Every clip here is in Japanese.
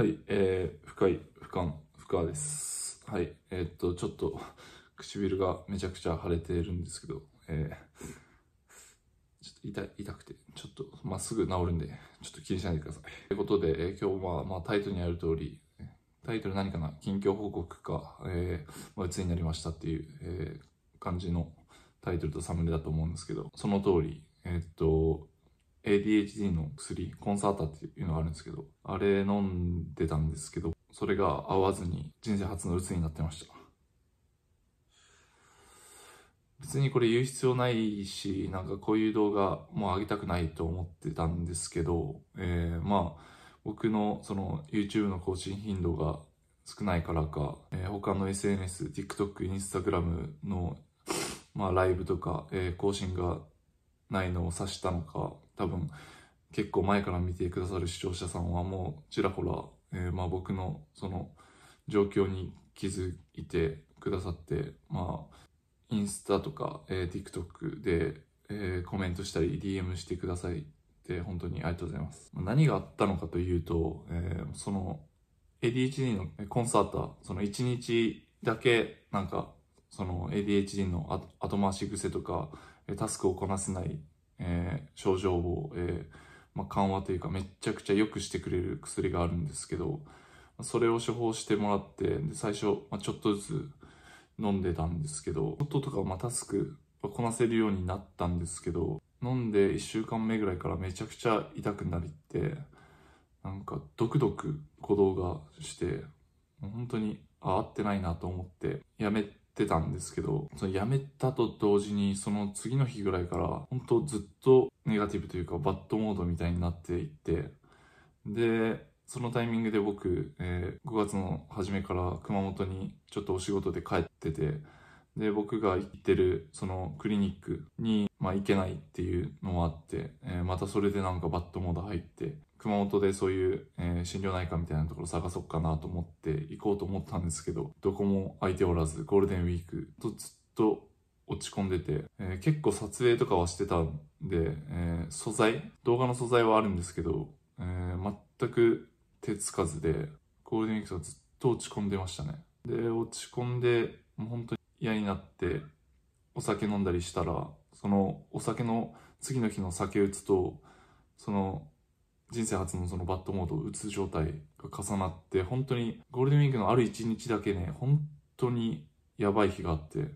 はい、えー、深い、深感、です。はい、えー、っと、ちょっと、唇がめちゃくちゃ腫れてるんですけど、えー、ちょっと痛い、痛くて、ちょっと、まっすぐ治るんで、ちょっと気にしないでください。ということで、えー、今日は、まあ、タイトルにある通り、タイトル何かな近況報告か、えー、まあ、つになりましたっていう、えー、感じのタイトルとサムネだと思うんですけど、その通り、えー、っと、ADHD の薬、コンサータっていうのがあるんですけど、あれ飲んでたんですけど、それが合わずに人生初の鬱になってました。別にこれ言う必要ないし、なんかこういう動画も上げたくないと思ってたんですけど、えー、まあ、僕のその YouTube の更新頻度が少ないからか、えー、他の SNS、TikTok、Instagram の、まあ、ライブとか、えー、更新がないのを指したのか、多分結構前から見てくださる視聴者さんはもうちらほら、えー、まあ僕のその状況に気づいてくださってまあインスタとか、えー、TikTok で、えー、コメントしたり DM してくださいって本当にありがとうございます何があったのかというと、えー、その ADHD のコンサーターその1日だけなんかその ADHD の後回し癖とかタスクをこなせないえー、症状を、えー、まあ、緩和というかめちゃくちゃ良くしてくれる薬があるんですけど、それを処方してもらって、で最初、まあ、ちょっとずつ飲んでたんですけど、夫とかまあタスクこなせるようになったんですけど、飲んで1週間目ぐらいからめちゃくちゃ痛くなりって、なんかドクドク鼓動がして、本当にあ合ってないなと思ってやめってたんですけど、その辞めたと同時に、その次の日ぐらいから、本当ずっとネガティブというか、バッドモードみたいになっていって、で、そのタイミングで僕、えー、5月の初めから熊本にちょっとお仕事で帰ってて、で、僕が行ってるそのクリニックに、まあ、行けないっていうのもあって、えー、またそれでなんかバッドモード入って、熊本でそういう、えー、心療内科みたいなところ探そうかなと思って行こうと思ったんですけど、どこも空いておらず、ゴールデンウィークとずっと落ち込んでて、えー、結構撮影とかはしてたんで、えー、素材、動画の素材はあるんですけど、えー、全く手つかずで、ゴールデンウィークとずっと落ち込んでましたね。で、落ち込んで、もう本当に嫌になって、お酒飲んだりしたら、そのお酒の次の日の酒打つと、その人生初のそのバッドモードを打つ状態が重なって、本当にゴールデンウィークのある一日だけね、本当にやばい日があって、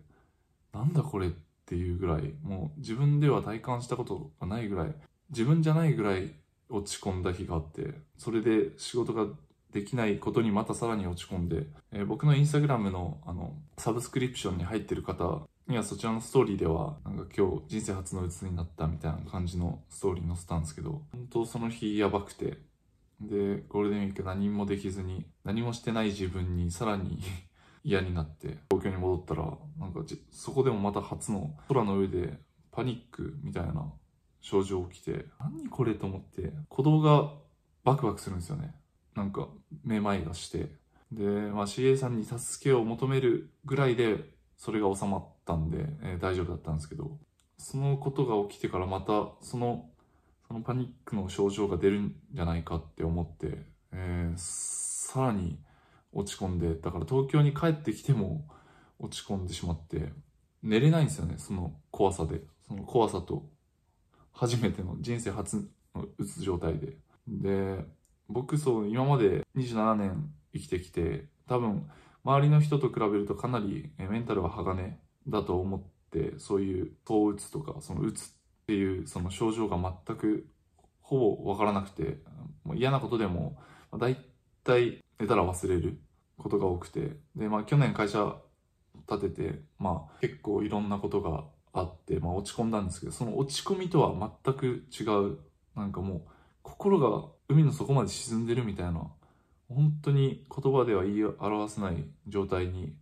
なんだこれっていうぐらい、もう自分では体感したことがないぐらい、自分じゃないぐらい落ち込んだ日があって、それで仕事ができないことにまたさらに落ち込んで、えー、僕のインスタグラムのあのサブスクリプションに入ってる方いや、そちらのストーリーでは、なんか今日人生初の鬱になったみたいな感じのストーリー載せたんですけど、本当その日やばくて、で、ゴールデンウィーク何もできずに、何もしてない自分にさらに 嫌になって、東京に戻ったら、なんかそこでもまた初の空の上でパニックみたいな症状起きて、何これと思って、鼓動がバクバクするんですよね。なんか、めまいがして。で、まあ CA さんに助けを求めるぐらいでそれが収まったんで、えー、大丈夫だったんですけど、そのことが起きてからまた、その、そのパニックの症状が出るんじゃないかって思って、えー、さらに落ち込んで、だから東京に帰ってきても落ち込んでしまって、寝れないんですよね、その怖さで。その怖さと、初めての人生初のうつ状態で。で、僕そう、今まで27年生きてきて、多分、周りの人と比べるとかなりメンタルは鋼だと思ってそういう糖うつとかそのうつっていうその症状が全くほぼ分からなくてもう嫌なことでも大体寝たら忘れることが多くてで、まあ、去年会社立てて、まあ、結構いろんなことがあって、まあ、落ち込んだんですけどその落ち込みとは全く違うなんかもう心が海の底まで沈んでるみたいな本当に言葉では言い表せない状態に、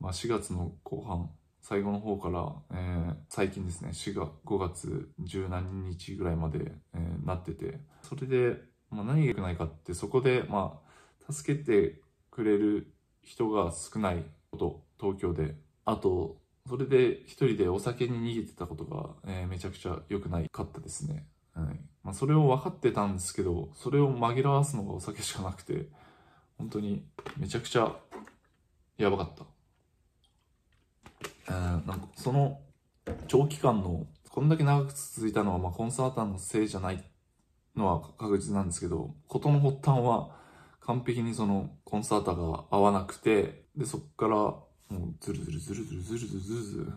まあ、4月の後半、最後の方から、えー、最近ですね、4月、5月十何日ぐらいまで、えー、なってて、それで、まあ、何が良くないかって、そこで、まあ、助けてくれる人が少ないこと、東京で。あと、それで一人でお酒に逃げてたことが、えー、めちゃくちゃ良くないかったですね。はい。まあ、それを分かってたんですけど、それを紛らわすのがお酒しかなくて、本当にめちゃくちゃやばかった。うん、なんかその長期間の、こんだけ長く続いたのは、まあ、コンサータのせいじゃないのは確実なんですけど、事の発端は完璧にそのコンサータが合わなくて、で、そこからもうズルズルズルズルズルズルズル、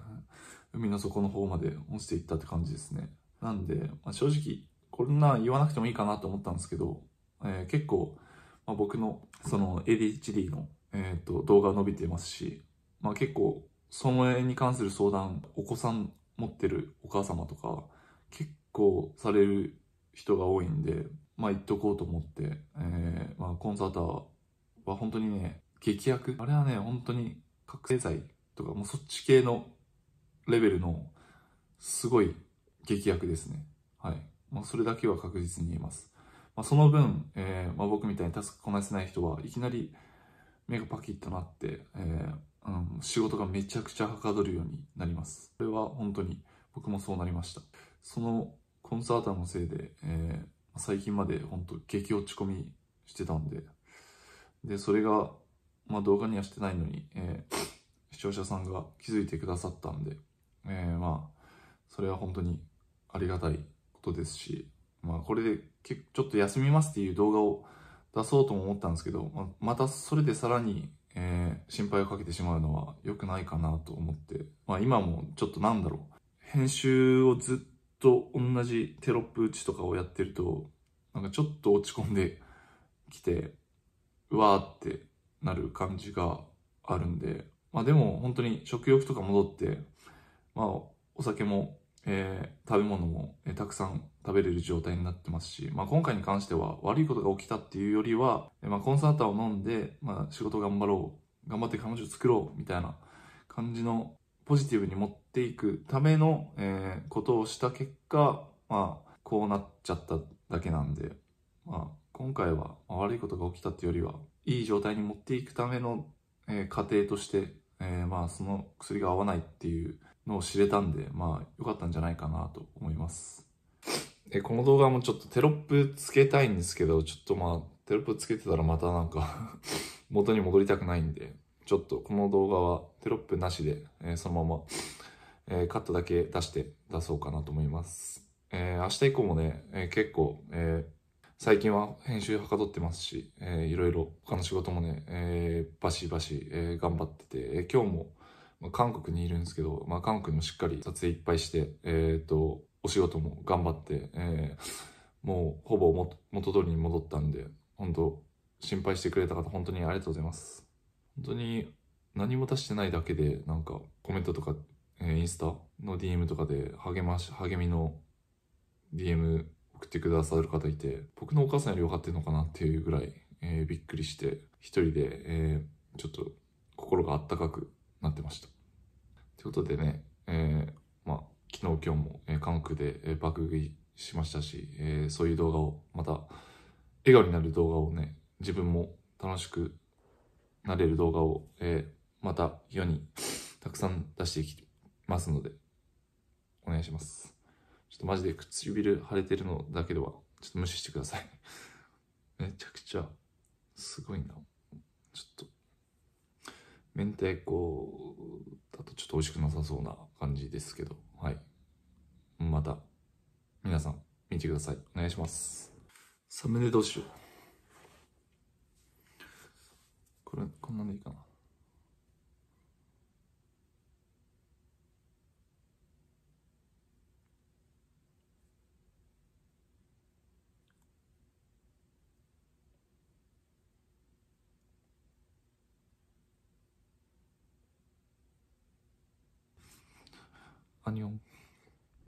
海の底の方まで落ちていったって感じですね。なんで、まあ、正直、こんな言わなくてもいいかなと思ったんですけど、えー、結構、まあ、僕のその ADHD の、えーと、動画伸びてますし、まあ、結構その絵に関する相談お子さん持ってるお母様とか結構される人が多いんで、まあ、言っとこうと思って、えーまあ、コンサートは本当にね劇薬あれはね本当に覚醒剤とかもうそっち系のレベルのすごい劇薬ですね。はい。まあ、それだけは確実に言えます。まあ、その分、えー、まあ、僕みたいにタスクこなせない人はいきなり目がパキッとなって、えー、うん、仕事がめちゃくちゃはかどるようになります。これは本当に僕もそうなりました。そのコンサータのせいで、えー、最近まで本当激落ち込みしてたんで、で、それが、まあ、動画にはしてないのに、えー、視聴者さんが気づいてくださったんで、えー、まあ、それは本当にありがたいことですし、まあ、これでちょっと休みますっていう動画を出そうとも思ったんですけど、ままたそれでさらに、えー、心配をかけてしまうのは良くないかなと思って、まあ、今もちょっとなんだろう、編集をずっと同じテロップ打ちとかをやってると、なんかちょっと落ち込んで きて、うわーってなる感じがあるんで、まあでも本当に食欲とか戻って、まあお酒もえー、食べ物も、えー、たくさん食べれる状態になってますし、まあ、今回に関しては悪いことが起きたっていうよりは、えー、まあ、コンサートを飲んで、まあ、仕事頑張ろう頑張って彼女作ろうみたいな感じのポジティブに持っていくための、えー、ことをした結果、まあ、こうなっちゃっただけなんで、まあ、今回は悪いことが起きたっていうよりはいい状態に持っていくための、えー、過程としてえー、まあその薬が合わないっていうのを知れたんで、まあ良かったんじゃないかなと思います。え、この動画もちょっとテロップつけたいんですけど、ちょっとまあテロップつけてたらまたなんか 元に戻りたくないんで、ちょっとこの動画はテロップなしで、えー、そのまま、えー、カットだけ出して出そうかなと思います。えー、明日以降もね、え結構、え最近は編集はかどってますし、えー、いろいろ他の仕事もね、えー、バシバシ、えー、頑張ってて、えー、今日も、まあ、韓国にいるんですけど、まあ、韓国にもしっかり撮影いっぱいして、えー、と、お仕事も頑張って、えー、もうほぼも元通りに戻ったんで、本当心配してくれた方、本当にありがとうございます。本当に何も出してないだけで、なんかコメントとか、えー、インスタの DM とかで励まし、励みの DM ってくださる方いて、僕のお母さんより分かってるのかなっていうぐらい、えー、びっくりして、一人で、えー、ちょっと心があったかくなってました。ということでね、えー、まあ、昨日今日も、え韓国で、え爆食いしましたし、えそういう動画を、また、笑顔になる動画をね、自分も楽しくなれる動画を、えまた世にたくさん出していきますので、お願いします。ちょっとマジで唇腫れてるのだけでは、ちょっと無視してください めちゃくちゃ、すごいな。ちょっと、明太子だとちょっと美味しくなさそうな感じですけど、はい。また、皆さん、見てください。お願いします。サムネどうしよう。 안녕